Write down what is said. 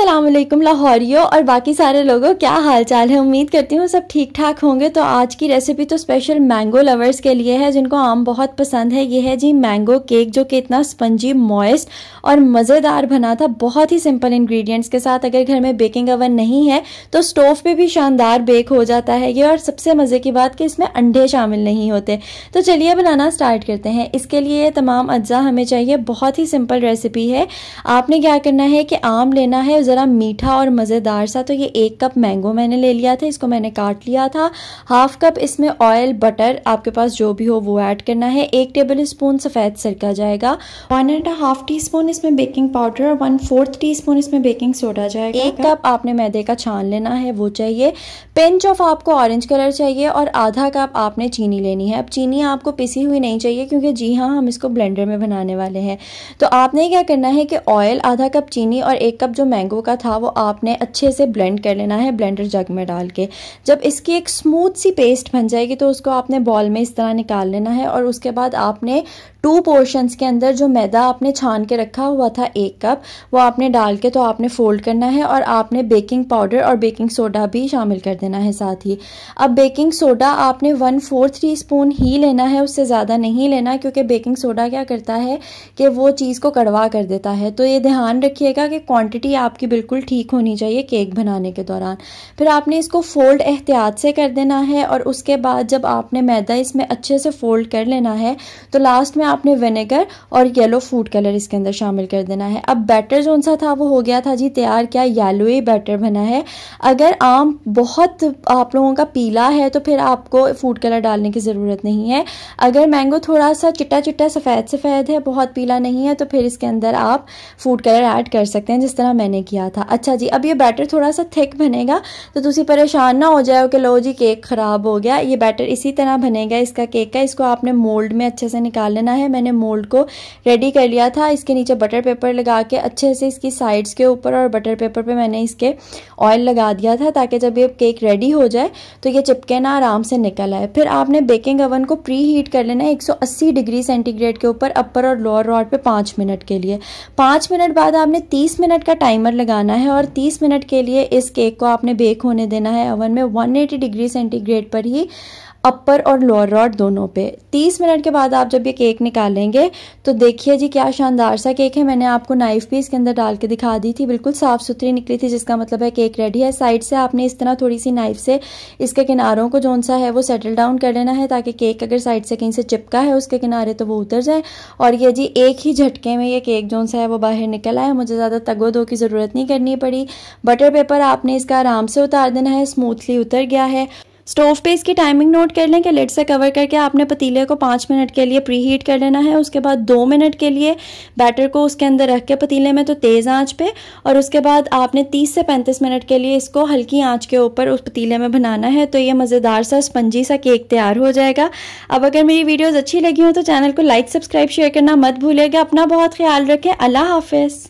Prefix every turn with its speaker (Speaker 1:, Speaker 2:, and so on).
Speaker 1: असलम लाहौरियो और बाकी सारे लोगों क्या हाल चाल है उम्मीद करती हूँ सब ठीक ठाक होंगे तो आज की रेसिपी तो स्पेशल मैंगो लवर्स के लिए है जिनको आम बहुत पसंद है ये है जी मैंगो केक जो कि इतना स्पंजी मॉइस्ट और मज़ेदार बना था बहुत ही सिंपल इंग्रेडिएंट्स के साथ अगर घर में बेकिंग अवन नहीं है तो स्टोव पर भी शानदार बेक हो जाता है ये और सबसे मज़े की बात कि इसमें अंडे शामिल नहीं होते तो चलिए बनाना स्टार्ट करते हैं इसके लिए तमाम अज्जा हमें चाहिए बहुत ही सिंपल रेसिपी है आपने क्या करना है कि आम लेना है है ज़रा मीठा और मज़ेदार सा तो ये एक कप मैंगो मैंने ले लिया था इसको मैंने काट लिया था हाफ कप इसमें ऑयल बटर आपके पास जो भी हो वो ऐड करना है एक टेबल स्पून सफ़ेद सरका जाएगा one and half teaspoon इसमें बेकिंग पाउडर और वन फोर्थ टी स्पून इसमें बेकिंग सोडा जाएगा एक कप आपने मैदे का छान लेना है वो चाहिए पिंच ऑफ आपको ऑरेंज कलर चाहिए और आधा कप आपने चीनी लेनी है अब चीनी आपको पिसी हुई नहीं चाहिए क्योंकि जी हाँ हम इसको ब्लेंडर में बनाने वाले हैं तो आपने क्या करना है कि ऑयल आधा कप चीनी और एक कप जो मैंगो मैंगो का था वो आपने अच्छे से ब्लेंड कर लेना है ब्लेंडर जग में डाल के जब इसकी एक स्मूथ सी पेस्ट बन जाएगी तो उसको आपने बॉल में इस तरह निकाल लेना है और उसके बाद आपने टू पोर्शंस के अंदर जो मैदा आपने छान के रखा हुआ था एक कप वो आपने डाल के तो आपने फोल्ड करना है और आपने बेकिंग पाउडर और बेकिंग सोडा भी शामिल कर देना है साथ ही अब बेकिंग सोडा आपने वन फोर्थ टी स्पून ही लेना है उससे ज़्यादा नहीं लेना क्योंकि बेकिंग सोडा क्या करता है कि वो चीज़ को कड़वा कर देता है तो ये ध्यान रखिएगा कि क्वांटिटी आपकी आपकी बिल्कुल ठीक होनी चाहिए केक बनाने के दौरान फिर आपने इसको फ़ोल्ड एहतियात से कर देना है और उसके बाद जब आपने मैदा इसमें अच्छे से फ़ोल्ड कर लेना है तो लास्ट में आपने विनेगर और येलो फूड कलर इसके अंदर शामिल कर देना है अब बैटर जो सा था वो हो गया था जी तैयार क्या येलो ही बैटर बना है अगर आम बहुत आप लोगों का पीला है तो फिर आपको फूड कलर डालने की ज़रूरत नहीं है अगर मैंगो थोड़ा सा चिट्टा चिट्टा सफ़ेद सफ़ेद है बहुत पीला नहीं है तो फिर इसके अंदर आप फूड कलर ऐड कर सकते हैं जिस तरह मैंने किया था अच्छा जी अब ये बैटर थोड़ा सा थिक बनेगा तो तुम परेशान ना हो जाए कि लो जी केक ख़राब हो गया ये बैटर इसी तरह बनेगा इसका केक का इसको आपने मोल्ड में अच्छे से निकाल लेना है मैंने मोल्ड को रेडी कर लिया था इसके नीचे बटर पेपर लगा के अच्छे से इसकी साइड्स के ऊपर और बटर पेपर पर मैंने इसके ऑयल लगा दिया था ताकि जब ये केक रेडी हो जाए तो ये चिपके ना आराम से निकल आए फिर आपने बेकिंग ओवन को प्री हीट कर लेना है 180 डिग्री सेंटीग्रेड के ऊपर अपर और लोअर रॉड पे पाँच मिनट के लिए पाँच मिनट बाद आपने तीस मिनट का टाइमर लगाना है और 30 मिनट के लिए इस केक को आपने बेक होने देना है ओवन में 180 डिग्री सेंटीग्रेड पर ही अपर और लोअर रॉड दोनों पे 30 मिनट के बाद आप जब ये केक निकालेंगे तो देखिए जी क्या शानदार सा केक है मैंने आपको नाइफ भी इसके अंदर डाल के दिखा दी थी बिल्कुल साफ़ सुथरी निकली थी जिसका मतलब है केक रेडी है साइड से आपने इस तरह थोड़ी सी नाइफ से इसके किनारों को जोन सा है वो सेटल डाउन कर लेना है ताकि केक अगर साइड से कहीं से चिपका है उसके किनारे तो वो उतर जाए और ये जी एक ही झटके में ये केक जोन सा है वो बाहर निकल आया मुझे ज़्यादा तगो दो की ज़रूरत नहीं करनी पड़ी बटर पेपर आपने इसका आराम से उतार देना है स्मूथली उतर गया है स्टोव पे इसकी टाइमिंग नोट कर लें कि लेट से कवर करके आपने पतीले को पाँच मिनट के लिए प्री हीट कर लेना है उसके बाद दो मिनट के लिए बैटर को उसके अंदर रख के पतीले में तो तेज़ आंच पे और उसके बाद आपने 30 से 35 मिनट के लिए इसको हल्की आंच के ऊपर उस पतीले में बनाना है तो ये मज़ेदार सा स्पंजी सा केक तैयार हो जाएगा अब अगर मेरी वीडियोज़ अच्छी लगी हो तो चैनल को लाइक सब्सक्राइब शेयर करना मत भूलेगा अपना बहुत ख्याल रखें अल्लाह हाफिज़